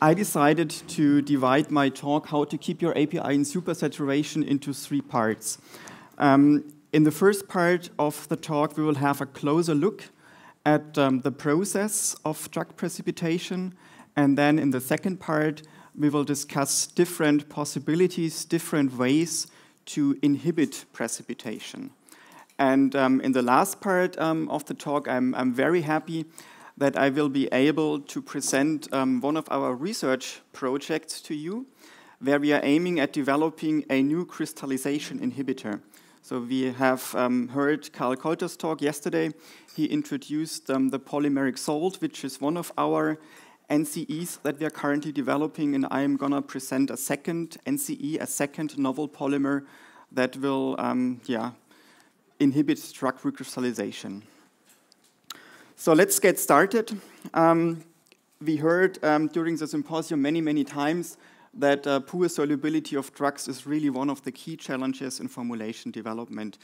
I decided to divide my talk, How to Keep Your API in Supersaturation, into three parts. Um, in the first part of the talk, we will have a closer look at um, the process of drug precipitation. And then in the second part, we will discuss different possibilities, different ways to inhibit precipitation. And um, in the last part um, of the talk, I'm, I'm very happy that I will be able to present um, one of our research projects to you, where we are aiming at developing a new crystallization inhibitor. So we have um, heard Karl Kolter's talk yesterday. He introduced um, the polymeric salt, which is one of our NCEs that we are currently developing, and I am going to present a second NCE, a second novel polymer that will um, yeah, inhibit drug recrystallization. So let's get started. Um, we heard um, during the symposium many, many times that uh, poor solubility of drugs is really one of the key challenges in formulation development.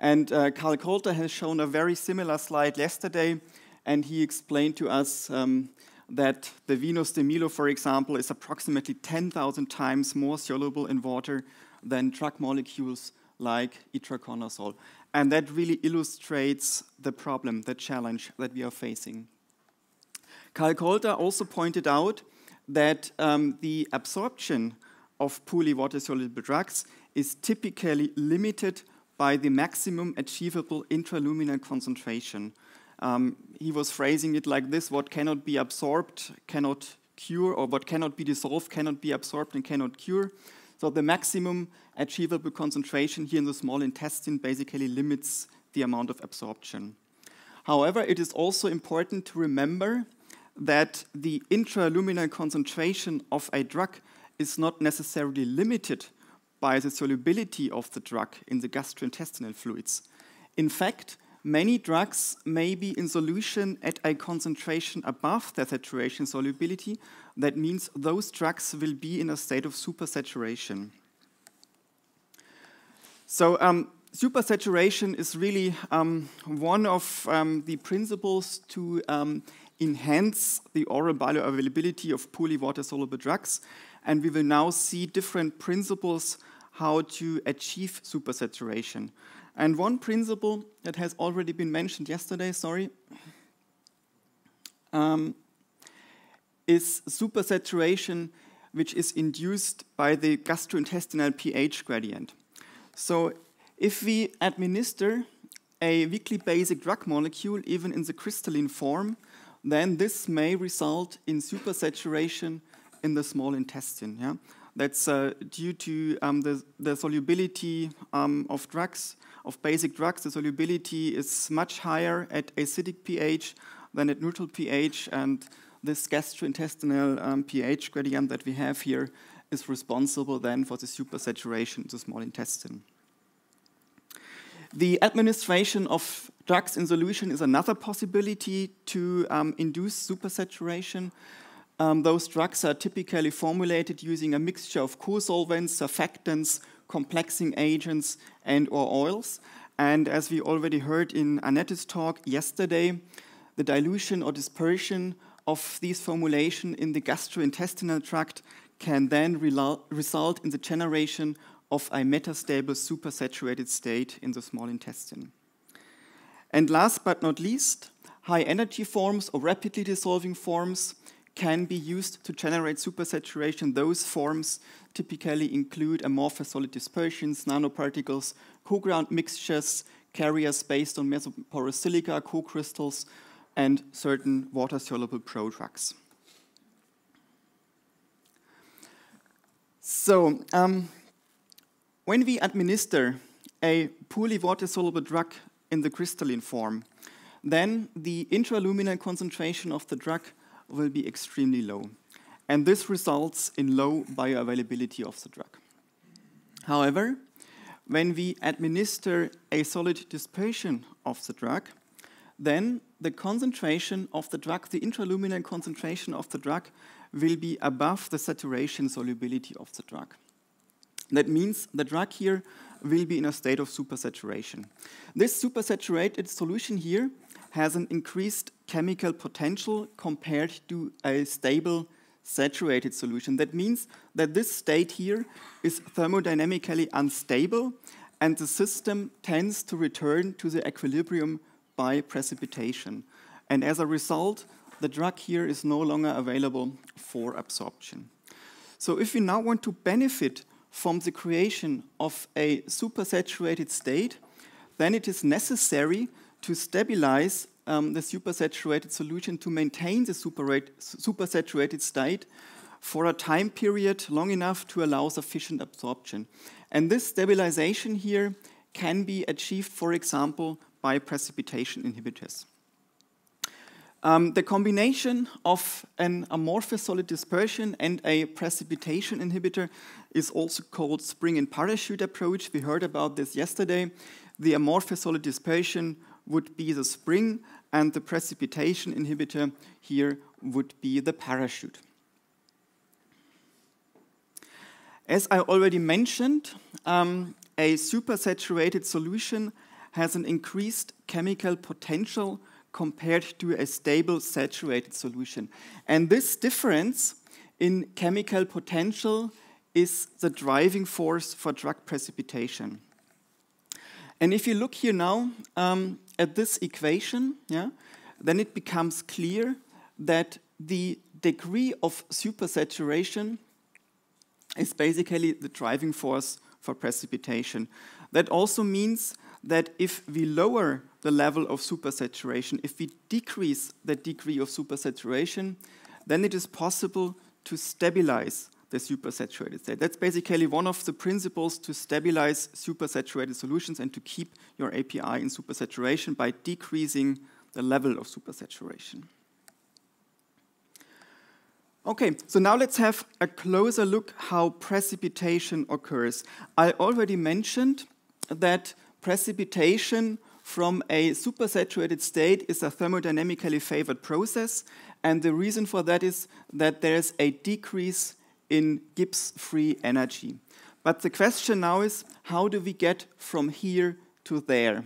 And uh, Karl Kolter has shown a very similar slide yesterday, and he explained to us um, that the Venus de Milo, for example, is approximately 10,000 times more soluble in water than drug molecules like itraconazole. And that really illustrates the problem, the challenge that we are facing. Karl Kolter also pointed out that um, the absorption of poorly water-soluble drugs is typically limited by the maximum achievable intraluminal concentration. Um, he was phrasing it like this, what cannot be absorbed cannot cure, or what cannot be dissolved cannot be absorbed and cannot cure. So the maximum achievable concentration here in the small intestine basically limits the amount of absorption. However, it is also important to remember that the intraluminal concentration of a drug is not necessarily limited by the solubility of the drug in the gastrointestinal fluids. In fact, Many drugs may be in solution at a concentration above their saturation solubility. That means those drugs will be in a state of supersaturation. So um, supersaturation is really um, one of um, the principles to um, enhance the oral bioavailability of poorly water-soluble drugs. And we will now see different principles how to achieve supersaturation. And one principle that has already been mentioned yesterday, sorry, um, is supersaturation, which is induced by the gastrointestinal pH gradient. So if we administer a weakly basic drug molecule, even in the crystalline form, then this may result in supersaturation in the small intestine. Yeah? That's uh, due to um, the, the, solubility um, of drugs of basic drugs, the solubility is much higher at acidic pH than at neutral pH, and this gastrointestinal um, pH gradient that we have here is responsible then for the supersaturation of the small intestine. The administration of drugs in solution is another possibility to um, induce supersaturation. Um, those drugs are typically formulated using a mixture of cosolvents, surfactants, complexing agents and or oils. And as we already heard in Annette's talk yesterday, the dilution or dispersion of these formulation in the gastrointestinal tract can then result in the generation of a metastable supersaturated state in the small intestine. And last but not least, high energy forms or rapidly dissolving forms can be used to generate supersaturation. Those forms typically include amorphous solid dispersions, nanoparticles, co-ground mixtures, carriers based on mesoporous silica, co-crystals, and certain water-soluble prodrugs. So, um, when we administer a poorly water-soluble drug in the crystalline form, then the intraluminal concentration of the drug will be extremely low. And this results in low bioavailability of the drug. However, when we administer a solid dispersion of the drug, then the concentration of the drug, the intraluminal concentration of the drug, will be above the saturation solubility of the drug. That means the drug here will be in a state of supersaturation. This supersaturated solution here has an increased chemical potential compared to a stable saturated solution. That means that this state here is thermodynamically unstable and the system tends to return to the equilibrium by precipitation. And as a result, the drug here is no longer available for absorption. So if we now want to benefit from the creation of a supersaturated state, then it is necessary to stabilize um, the supersaturated solution to maintain the supersaturated state for a time period long enough to allow sufficient absorption. And this stabilization here can be achieved, for example, by precipitation inhibitors. Um, the combination of an amorphous solid dispersion and a precipitation inhibitor is also called spring and parachute approach. We heard about this yesterday. The amorphous solid dispersion would be the spring, and the precipitation inhibitor here would be the parachute. As I already mentioned, um, a supersaturated solution has an increased chemical potential compared to a stable saturated solution. And this difference in chemical potential is the driving force for drug precipitation. And if you look here now um, at this equation, yeah, then it becomes clear that the degree of supersaturation is basically the driving force for precipitation. That also means that if we lower the level of supersaturation, if we decrease that degree of supersaturation, then it is possible to stabilize the supersaturated state. That's basically one of the principles to stabilize supersaturated solutions and to keep your API in supersaturation by decreasing the level of supersaturation. Okay, so now let's have a closer look how precipitation occurs. I already mentioned that precipitation from a supersaturated state is a thermodynamically favored process, and the reason for that is that there is a decrease in Gibbs free energy. But the question now is how do we get from here to there?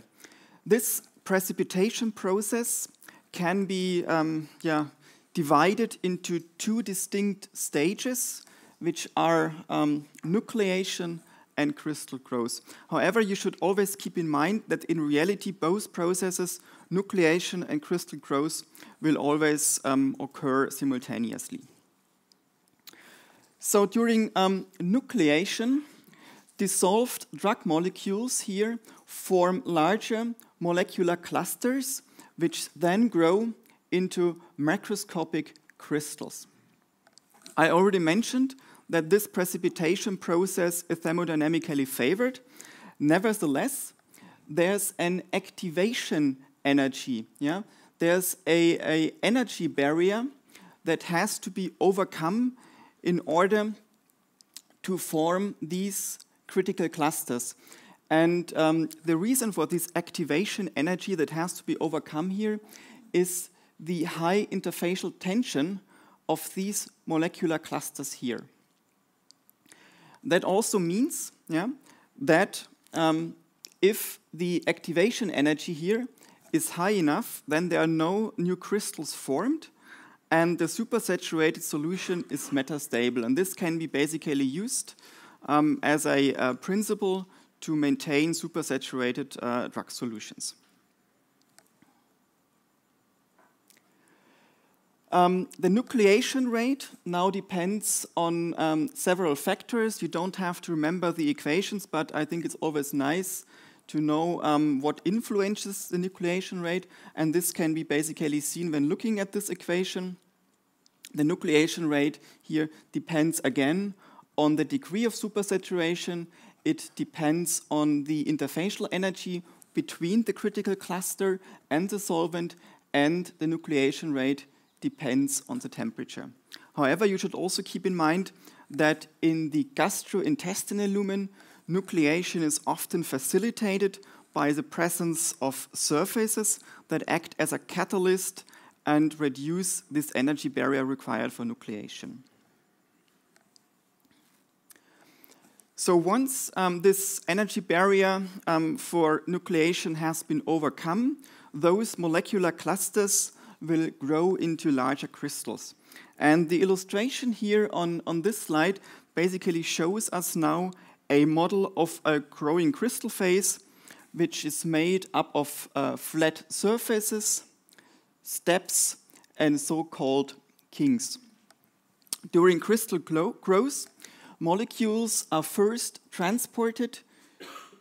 This precipitation process can be um, yeah, divided into two distinct stages, which are um, nucleation and crystal growth. However, you should always keep in mind that in reality, both processes, nucleation and crystal growth, will always um, occur simultaneously. So during um, nucleation, dissolved drug molecules here form larger molecular clusters, which then grow into macroscopic crystals. I already mentioned that this precipitation process is thermodynamically favored. Nevertheless, there's an activation energy. Yeah? There's a, a energy barrier that has to be overcome in order to form these critical clusters. And um, the reason for this activation energy that has to be overcome here is the high interfacial tension of these molecular clusters here. That also means yeah, that um, if the activation energy here is high enough, then there are no new crystals formed, and the supersaturated solution is metastable. And this can be basically used um, as a uh, principle to maintain supersaturated uh, drug solutions. Um, the nucleation rate now depends on um, several factors. You don't have to remember the equations, but I think it's always nice to know um, what influences the nucleation rate, and this can be basically seen when looking at this equation. The nucleation rate here depends again on the degree of supersaturation. It depends on the interfacial energy between the critical cluster and the solvent, and the nucleation rate depends on the temperature. However, you should also keep in mind that in the gastrointestinal lumen, nucleation is often facilitated by the presence of surfaces that act as a catalyst and reduce this energy barrier required for nucleation. So once um, this energy barrier um, for nucleation has been overcome, those molecular clusters will grow into larger crystals. And the illustration here on, on this slide basically shows us now a model of a growing crystal phase, which is made up of uh, flat surfaces, steps, and so-called kings. During crystal growth, molecules are first transported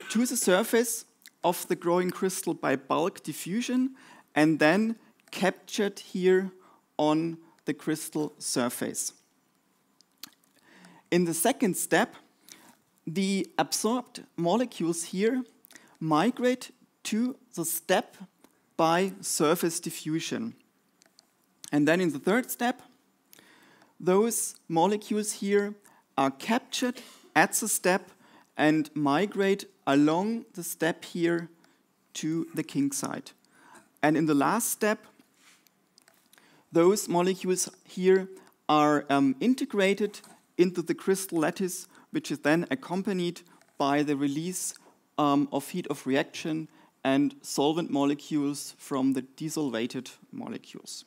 to the surface of the growing crystal by bulk diffusion, and then captured here on the crystal surface. In the second step, the absorbed molecules here migrate to the step by surface diffusion. And then in the third step, those molecules here are captured at the step and migrate along the step here to the king side. And in the last step, those molecules here are um, integrated into the crystal lattice, which is then accompanied by the release um, of heat of reaction and solvent molecules from the desolvated molecules.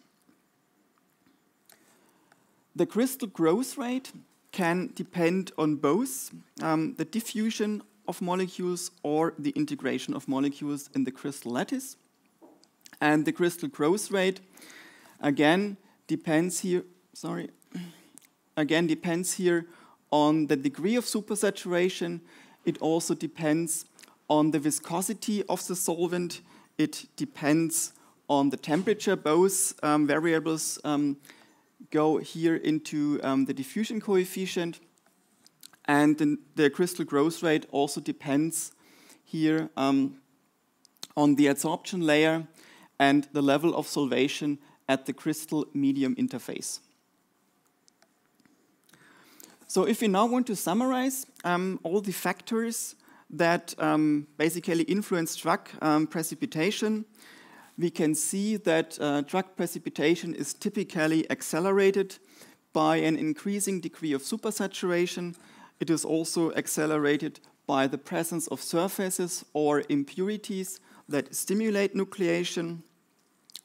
The crystal growth rate can depend on both um, the diffusion of molecules or the integration of molecules in the crystal lattice. And the crystal growth rate Again, depends here, sorry, again depends here on the degree of supersaturation. It also depends on the viscosity of the solvent. It depends on the temperature. Both um, variables um, go here into um, the diffusion coefficient. And the, the, crystal growth rate also depends here um, on the adsorption layer and the level of solvation at the crystal medium interface. So if we now want to summarize um, all the factors that um, basically influence drug um, precipitation, we can see that uh, drug precipitation is typically accelerated by an increasing degree of supersaturation. It is also accelerated by the presence of surfaces or impurities that stimulate nucleation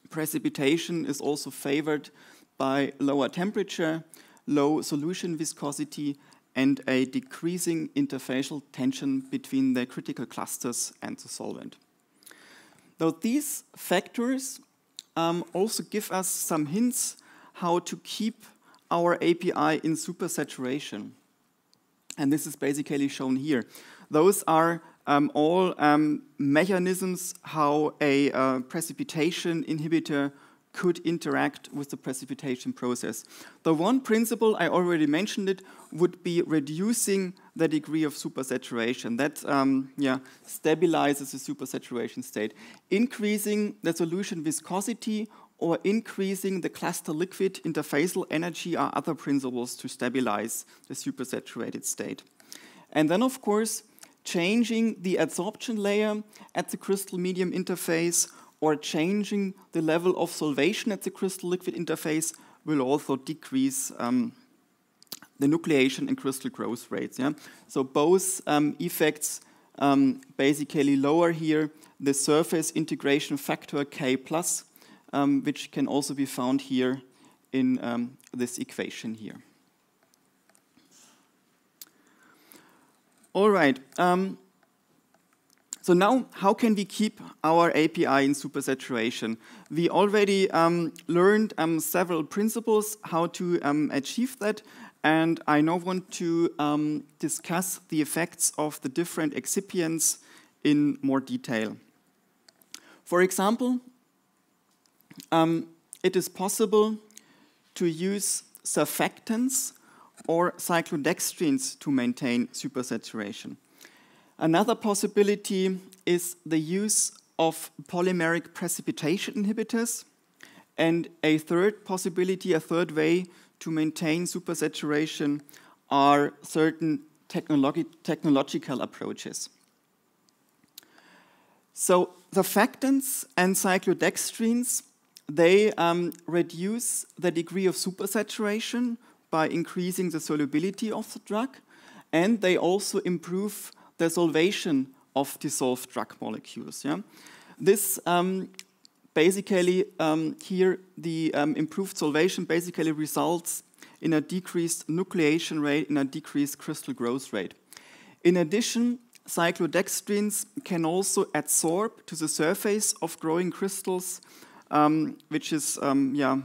precipitation is also favored by lower temperature, low solution viscosity, and a decreasing interfacial tension between the critical clusters and the solvent. Now these factors um, also give us some hints how to keep our API in supersaturation. And this is basically shown here. Those are um, all um, mechanisms how a uh, precipitation inhibitor could interact with the precipitation process. The one principle, I already mentioned it, would be reducing the degree of supersaturation. That um, yeah, stabilizes the supersaturation state. Increasing the solution viscosity or increasing the cluster liquid interfacial energy are other principles to stabilize the supersaturated state. And then, of course, changing the adsorption layer at the crystal medium interface or changing the level of solvation at the crystal liquid interface will also decrease um, the nucleation and crystal growth rates. Yeah? So both um, effects um, basically lower here the surface integration factor K+, plus, um, which can also be found here in um, this equation here. All right. Um, so now, how can we keep our API in supersaturation? We already um, learned um, several principles how to um, achieve that, and I now want to um, discuss the effects of the different excipients in more detail. For example, um, it is possible to use surfactants or cyclodextrins to maintain supersaturation. Another possibility is the use of polymeric precipitation inhibitors. And a third possibility, a third way to maintain supersaturation are certain technologi technological approaches. So the factants and cyclodextrins, they um, reduce the degree of supersaturation by increasing the solubility of the drug, and they also improve the solvation of dissolved drug molecules. Yeah? This um, basically, um, here, the um, improved solvation basically results in a decreased nucleation rate and a decreased crystal growth rate. In addition, cyclodextrins can also adsorb to the surface of growing crystals, um, which is, um, yeah,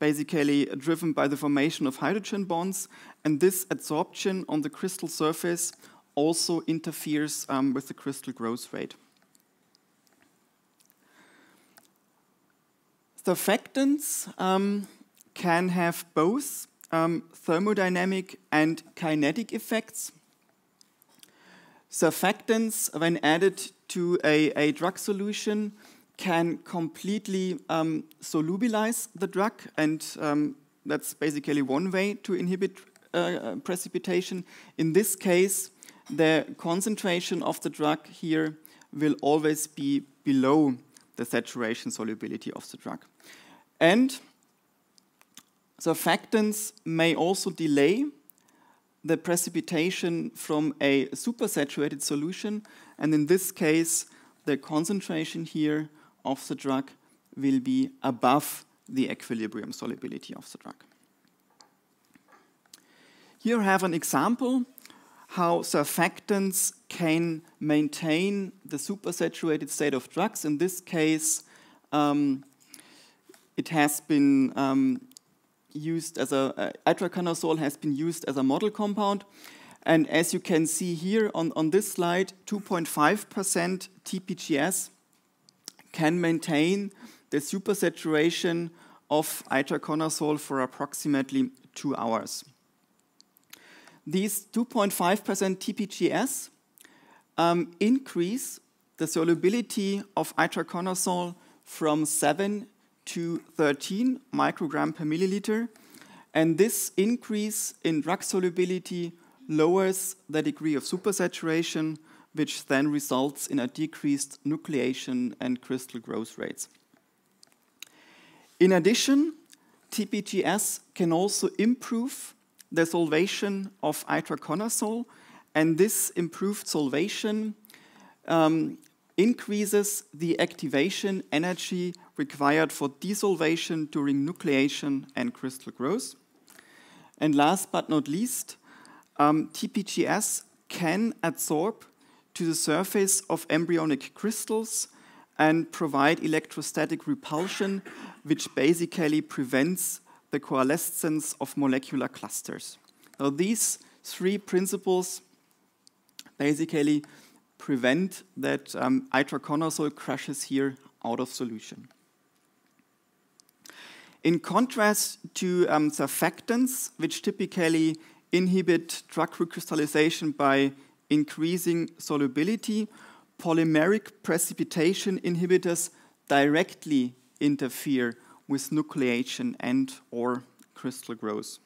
basically driven by the formation of hydrogen bonds, and this adsorption on the crystal surface also interferes um, with the crystal growth rate. Surfactants um, can have both um, thermodynamic and kinetic effects. Surfactants, when added to a, a drug solution, can completely um, solubilize the drug, and um, that's basically one way to inhibit uh, uh, precipitation. In this case, the concentration of the drug here will always be below the saturation solubility of the drug. And surfactants may also delay the precipitation from a supersaturated solution, and in this case, the concentration here of the drug will be above the equilibrium solubility of the drug. Here I have an example how surfactants can maintain the supersaturated state of drugs. In this case, um, it has been um, used as a, uh, itraconazole has been used as a model compound. And as you can see here on, on this slide, 2.5% TPGS can maintain the supersaturation of itraconazole for approximately two hours. These 2.5% TPGS um, increase the solubility of itraconazole from 7 to 13 microgram per milliliter, and this increase in drug solubility lowers the degree of supersaturation, which then results in a decreased nucleation and crystal growth rates. In addition, TPGS can also improve the solvation of itraconazole, and this improved solvation um, increases the activation energy required for desolvation during nucleation and crystal growth. And last but not least, um, TPGS can adsorb to the surface of embryonic crystals and provide electrostatic repulsion, which basically prevents the coalescence of molecular clusters. Now, these three principles basically prevent that um, itraconazole crashes here out of solution. In contrast to um, surfactants, which typically inhibit drug recrystallization by increasing solubility, polymeric precipitation inhibitors directly interfere with nucleation and or crystal growth.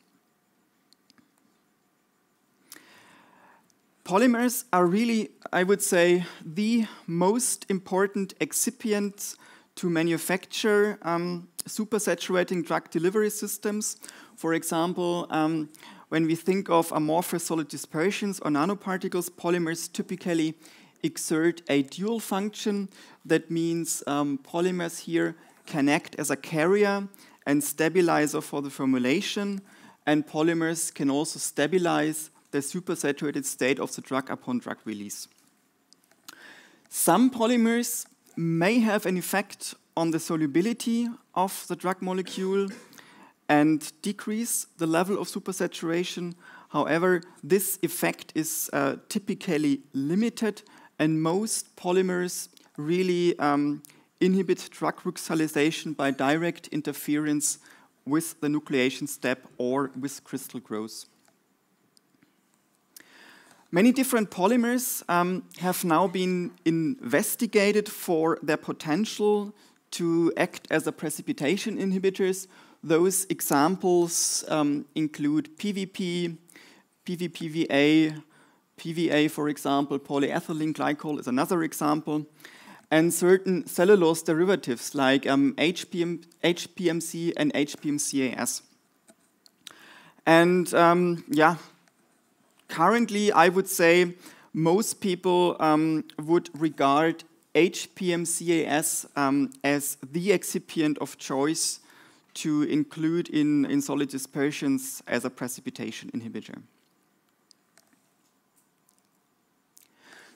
Polymers are really, I would say, the most important excipients to manufacture um, supersaturating drug delivery systems. For example, um, when we think of amorphous solid dispersions or nanoparticles, polymers typically exert a dual function. That means um, polymers here can act as a carrier and stabilizer for the formulation, and polymers can also stabilize the supersaturated state of the drug upon drug release. Some polymers may have an effect on the solubility of the drug molecule and decrease the level of supersaturation. However, this effect is uh, typically limited and most polymers really um, inhibit drug ruxalization by direct interference with the nucleation step or with crystal growth. Many different polymers um, have now been investigated for their potential to act as a precipitation inhibitors those examples um, include PVP, PVPVA, PVA, for example, polyethylene glycol is another example, and certain cellulose derivatives like um, HPM, HPMC and HPMCAS. And um, yeah, currently I would say most people um, would regard HPMCAS um, as the excipient of choice to include in, in solid dispersions as a precipitation inhibitor.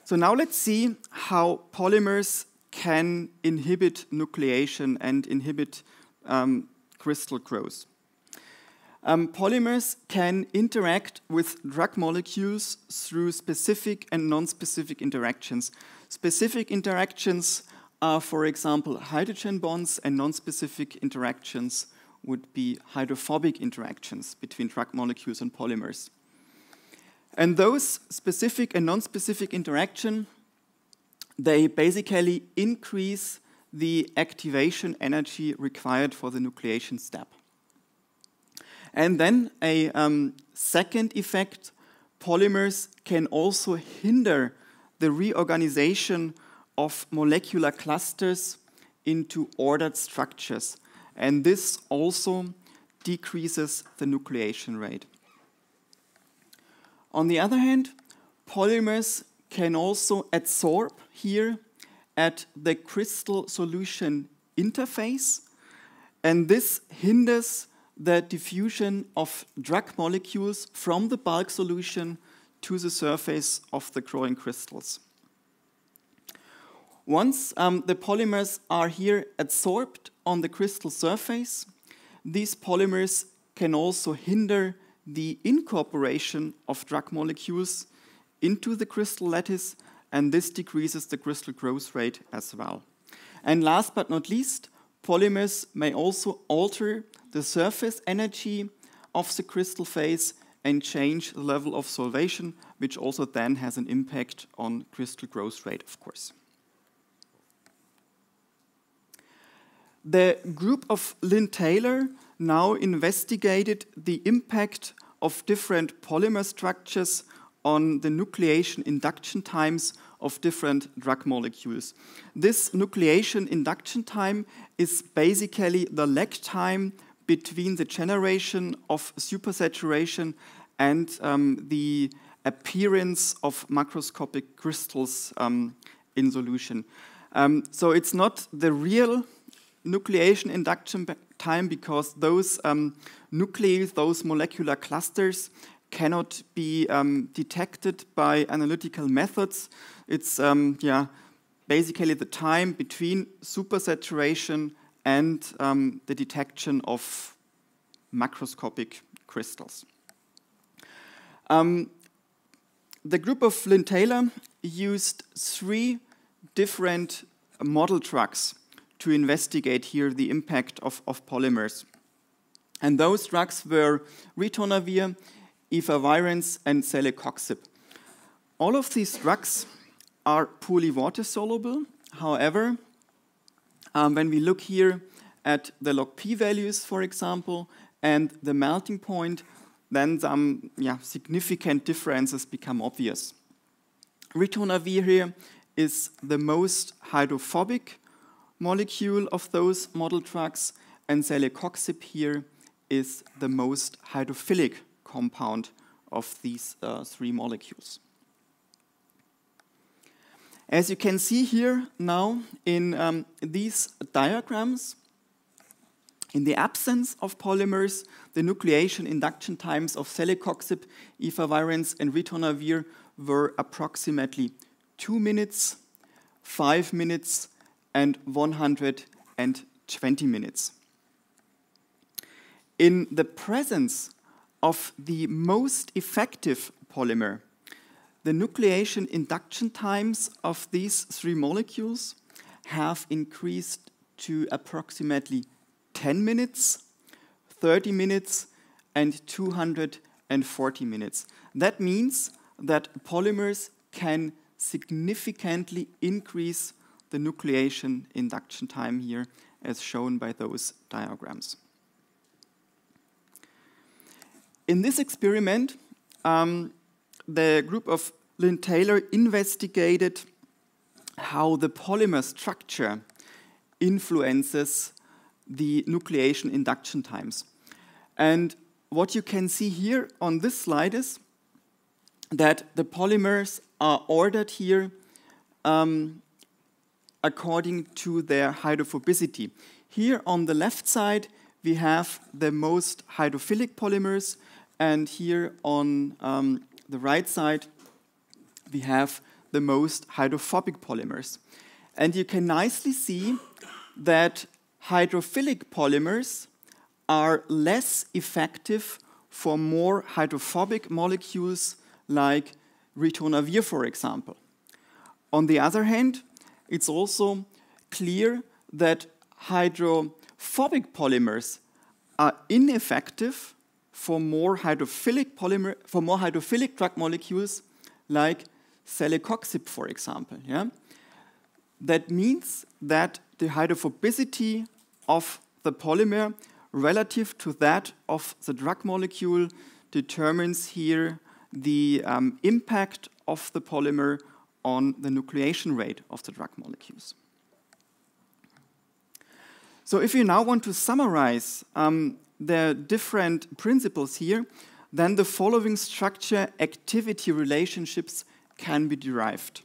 So now let's see how polymers can inhibit nucleation and inhibit um, crystal growth. Um, polymers can interact with drug molecules through specific and non-specific interactions. Specific interactions are, for example, hydrogen bonds and nonspecific interactions would be hydrophobic interactions between drug molecules and polymers. And those specific and non-specific interaction, they basically increase the activation energy required for the nucleation step. And then a um, second effect, polymers can also hinder the reorganization of molecular clusters into ordered structures. And this also decreases the nucleation rate. On the other hand, polymers can also adsorb here at the crystal solution interface, and this hinders the diffusion of drug molecules from the bulk solution to the surface of the growing crystals. Once um, the polymers are here adsorbed on the crystal surface, these polymers can also hinder the incorporation of drug molecules into the crystal lattice, and this decreases the crystal growth rate as well. And last but not least, polymers may also alter the surface energy of the crystal phase and change the level of solvation, which also then has an impact on crystal growth rate, of course. The group of Lynn Taylor now investigated the impact of different polymer structures on the nucleation induction times of different drug molecules. This nucleation induction time is basically the lag time between the generation of supersaturation and um, the appearance of macroscopic crystals um, in solution. Um, so it's not the real nucleation induction time because those um, nuclei, those molecular clusters, cannot be um, detected by analytical methods. It's um, yeah, basically the time between supersaturation and um, the detection of macroscopic crystals. Um, the group of Lynn Taylor used three different model trucks to investigate here the impact of, of polymers. And those drugs were ritonavir, efavirenz, and celecoxib. All of these drugs are poorly water soluble. However, um, when we look here at the log p values, for example, and the melting point, then some yeah, significant differences become obvious. Ritonavir here is the most hydrophobic molecule of those model drugs, and celecoxib here is the most hydrophilic compound of these uh, three molecules. As you can see here now in um, these diagrams, in the absence of polymers, the nucleation induction times of celecoxib, efavirenz, and ritonavir were approximately 2 minutes, 5 minutes, and 120 minutes. In the presence of the most effective polymer, the nucleation induction times of these three molecules have increased to approximately 10 minutes, 30 minutes, and 240 minutes. That means that polymers can significantly increase the nucleation induction time here as shown by those diagrams. In this experiment, um, the group of Lynn Taylor investigated how the polymer structure influences the nucleation induction times. And what you can see here on this slide is that the polymers are ordered here um, according to their hydrophobicity. Here on the left side, we have the most hydrophilic polymers, and here on um, the right side, we have the most hydrophobic polymers. And you can nicely see that hydrophilic polymers are less effective for more hydrophobic molecules like ritonavir, for example. On the other hand, it's also clear that hydrophobic polymers are ineffective for more hydrophilic polymer for more hydrophilic drug molecules like celecoxib, for example. Yeah? That means that the hydrophobicity of the polymer relative to that of the drug molecule determines here the um, impact of the polymer on the nucleation rate of the drug molecules. So if you now want to summarize um, the different principles here, then the following structure-activity relationships can be derived.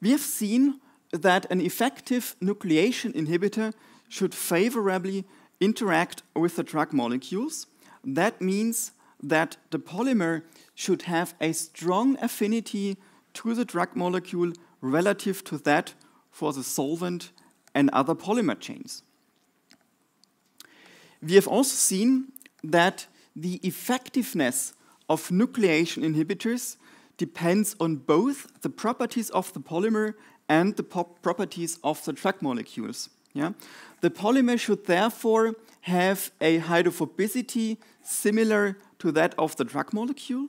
We have seen that an effective nucleation inhibitor should favorably interact with the drug molecules. That means that the polymer should have a strong affinity to the drug molecule relative to that for the solvent and other polymer chains. We have also seen that the effectiveness of nucleation inhibitors depends on both the properties of the polymer and the properties of the drug molecules. Yeah? The polymer should therefore have a hydrophobicity similar to that of the drug molecule,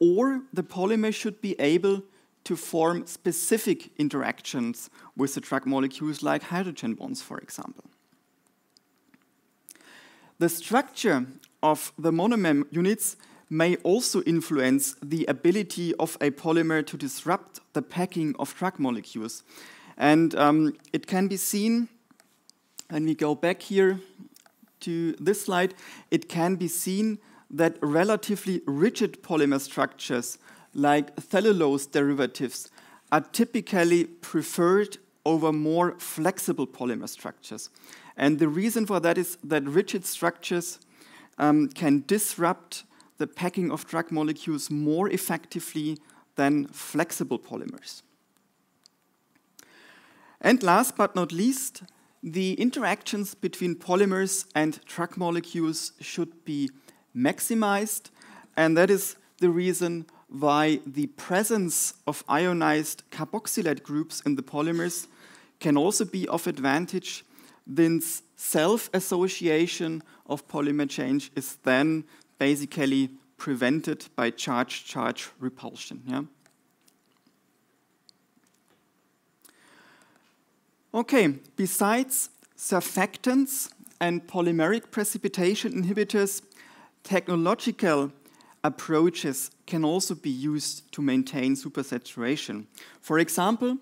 or the polymer should be able to form specific interactions with the drug molecules like hydrogen bonds, for example. The structure of the monomer units may also influence the ability of a polymer to disrupt the packing of drug molecules. And um, it can be seen, when we go back here to this slide, it can be seen that relatively rigid polymer structures like cellulose derivatives are typically preferred over more flexible polymer structures. And the reason for that is that rigid structures um, can disrupt the packing of drug molecules more effectively than flexible polymers. And last but not least, the interactions between polymers and drug molecules should be maximized, and that is the reason why the presence of ionized carboxylate groups in the polymers can also be of advantage since self-association of polymer change is then basically prevented by charge-charge repulsion. Yeah? Okay, besides surfactants and polymeric precipitation inhibitors, technological approaches can also be used to maintain supersaturation. For example,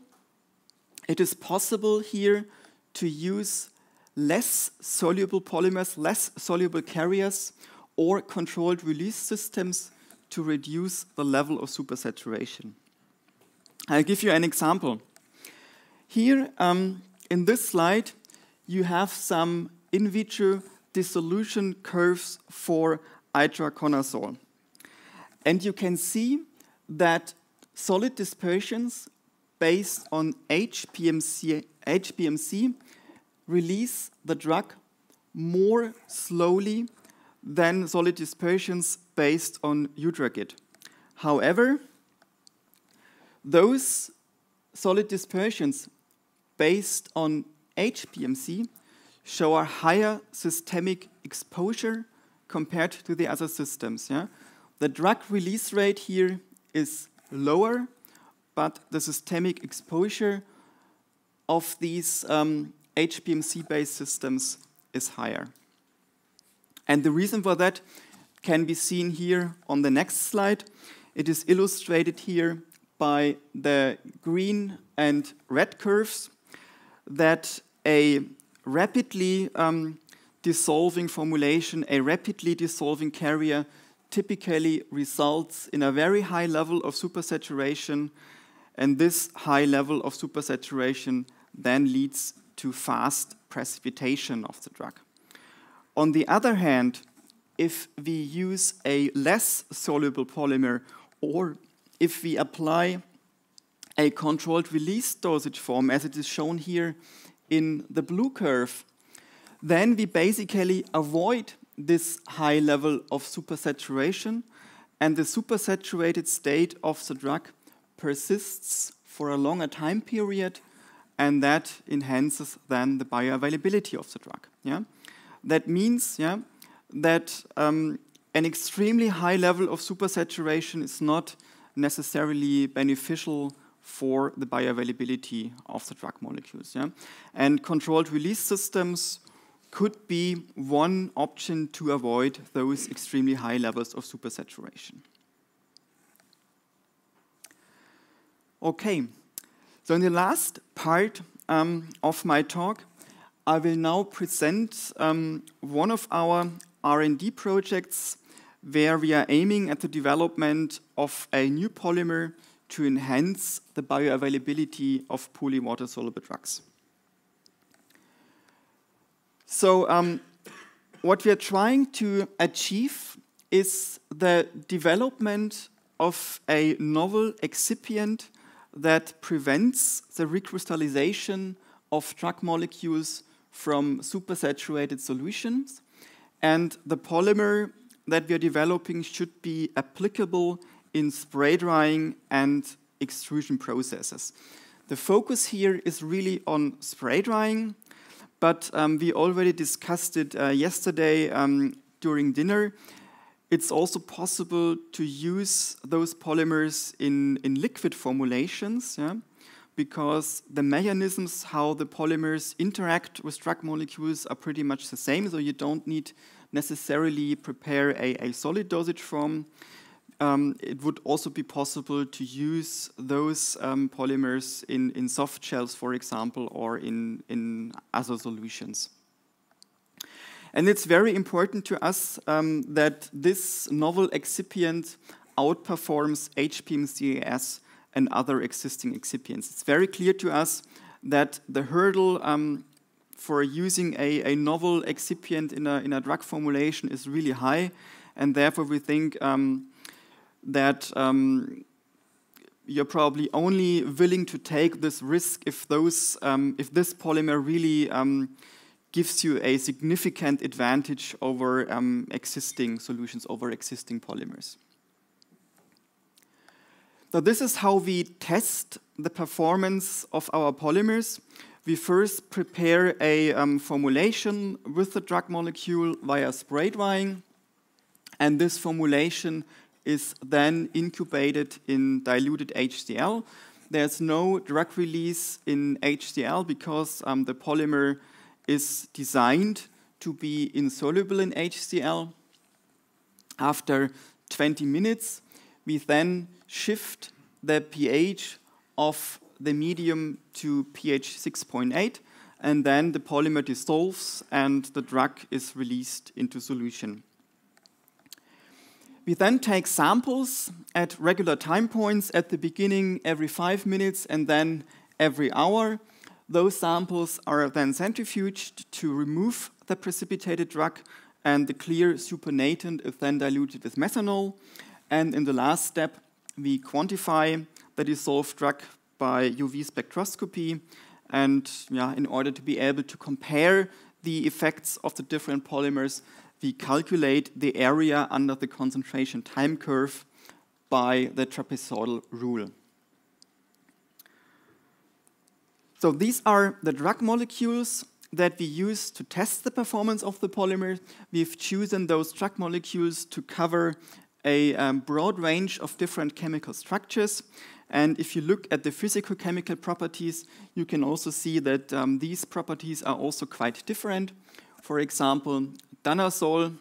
it is possible here to use less soluble polymers, less soluble carriers, or controlled release systems to reduce the level of supersaturation. I'll give you an example. Here, um, in this slide, you have some in vitro dissolution curves for itraconazole. And you can see that solid dispersions based on HPMC, HPMC release the drug more slowly than solid dispersions based on Udragit. However, those solid dispersions based on HPMC show a higher systemic exposure compared to the other systems. Yeah? The drug release rate here is lower, but the systemic exposure of these um, HPMC-based systems is higher. And the reason for that can be seen here on the next slide. It is illustrated here by the green and red curves that a rapidly um, dissolving formulation, a rapidly dissolving carrier typically results in a very high level of supersaturation, and this high level of supersaturation then leads to fast precipitation of the drug. On the other hand, if we use a less soluble polymer or if we apply a controlled release dosage form, as it is shown here in the blue curve, then we basically avoid this high level of supersaturation, and the supersaturated state of the drug persists for a longer time period, and that enhances then the bioavailability of the drug. Yeah? That means yeah, that um, an extremely high level of supersaturation is not necessarily beneficial for the bioavailability of the drug molecules. Yeah? And controlled release systems could be one option to avoid those extremely high levels of supersaturation. Okay, so in the last part um, of my talk, I will now present um, one of our R&D projects where we are aiming at the development of a new polymer to enhance the bioavailability of poorly water-soluble drugs. So um, what we are trying to achieve is the development of a novel excipient that prevents the recrystallization of drug molecules from supersaturated solutions. And the polymer that we are developing should be applicable in spray drying and extrusion processes. The focus here is really on spray drying, but um, we already discussed it uh, yesterday um, during dinner. It's also possible to use those polymers in, in liquid formulations, yeah? because the mechanisms how the polymers interact with drug molecules are pretty much the same, so you don't need necessarily prepare a, a solid dosage form um, it would also be possible to use those um, polymers in, in soft shells, for example, or in, in other solutions. And it's very important to us um, that this novel excipient outperforms HPMCAS and other existing excipients. It's very clear to us that the hurdle um, for using a, a novel excipient in a, in a drug formulation is really high, and therefore we think um, that um, you're probably only willing to take this risk if those um, if this polymer really um, gives you a significant advantage over um, existing solutions over existing polymers. So this is how we test the performance of our polymers. We first prepare a um, formulation with the drug molecule via spray drying, and this formulation is then incubated in diluted HCl. There's no drug release in HCl because um, the polymer is designed to be insoluble in HCl. After 20 minutes, we then shift the pH of the medium to pH 6.8, and then the polymer dissolves and the drug is released into solution. We then take samples at regular time points at the beginning every five minutes and then every hour. Those samples are then centrifuged to remove the precipitated drug and the clear supernatant is then diluted with methanol. And in the last step, we quantify the dissolved drug by UV spectroscopy and yeah, in order to be able to compare the effects of the different polymers we calculate the area under the concentration time curve by the trapezoidal rule. So these are the drug molecules that we use to test the performance of the polymer. We've chosen those drug molecules to cover a um, broad range of different chemical structures. And if you look at the physicochemical properties, you can also see that um, these properties are also quite different. For example, danazol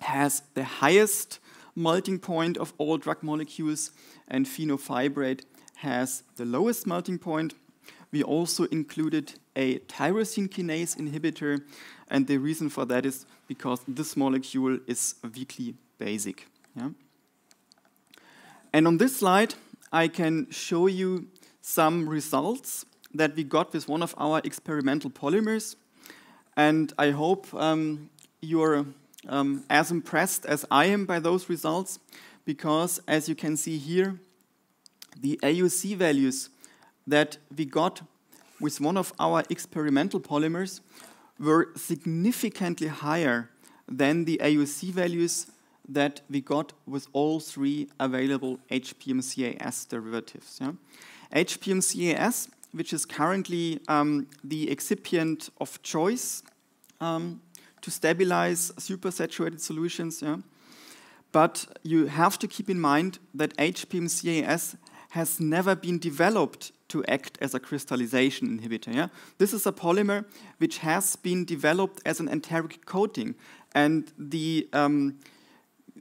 has the highest melting point of all drug molecules, and phenofibrate has the lowest melting point. We also included a tyrosine kinase inhibitor, and the reason for that is because this molecule is weakly basic. Yeah? And on this slide, I can show you some results that we got with one of our experimental polymers. And I hope um, you're um, as impressed as I am by those results, because as you can see here, the AUC values that we got with one of our experimental polymers were significantly higher than the AUC values that we got with all three available HPMCAS derivatives. Yeah? HPMCAS, which is currently um, the excipient of choice um, to stabilize supersaturated solutions. Yeah? But you have to keep in mind that HPMCAS has never been developed to act as a crystallization inhibitor. Yeah? This is a polymer which has been developed as an enteric coating. And the um,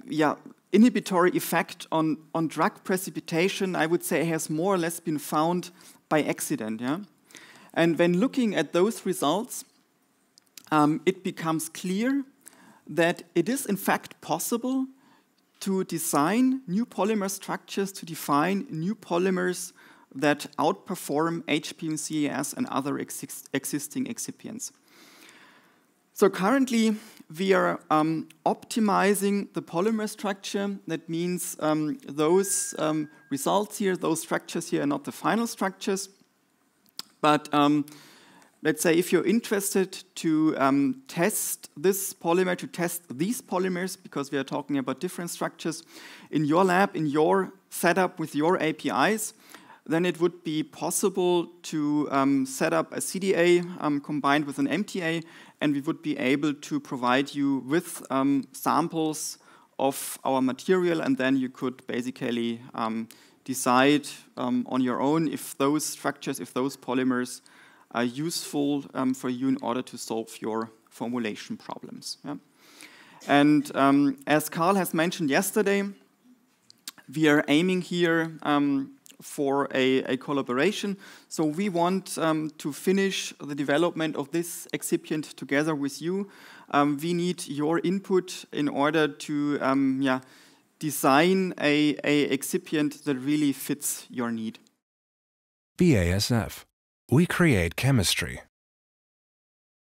yeah, inhibitory effect on, on drug precipitation, I would say, has more or less been found by accident. Yeah? And when looking at those results, um, it becomes clear that it is in fact possible to design new polymer structures, to define new polymers that outperform HPMCAS and other exist existing excipients. So currently, we are um, optimizing the polymer structure. That means um, those um, results here, those structures here are not the final structures, but um, let's say if you're interested to um, test this polymer, to test these polymers, because we are talking about different structures, in your lab, in your setup with your APIs, then it would be possible to um, set up a CDA um, combined with an MTA, and we would be able to provide you with um, samples of our material, and then you could basically um, decide um, on your own if those structures, if those polymers are useful um, for you in order to solve your formulation problems. Yeah? And um, as Carl has mentioned yesterday, we are aiming here um, for a, a, collaboration. So we want um, to finish the development of this excipient together with you. Um, we need your input in order to um, yeah, design a, a excipient that really fits your need. BASF we create chemistry.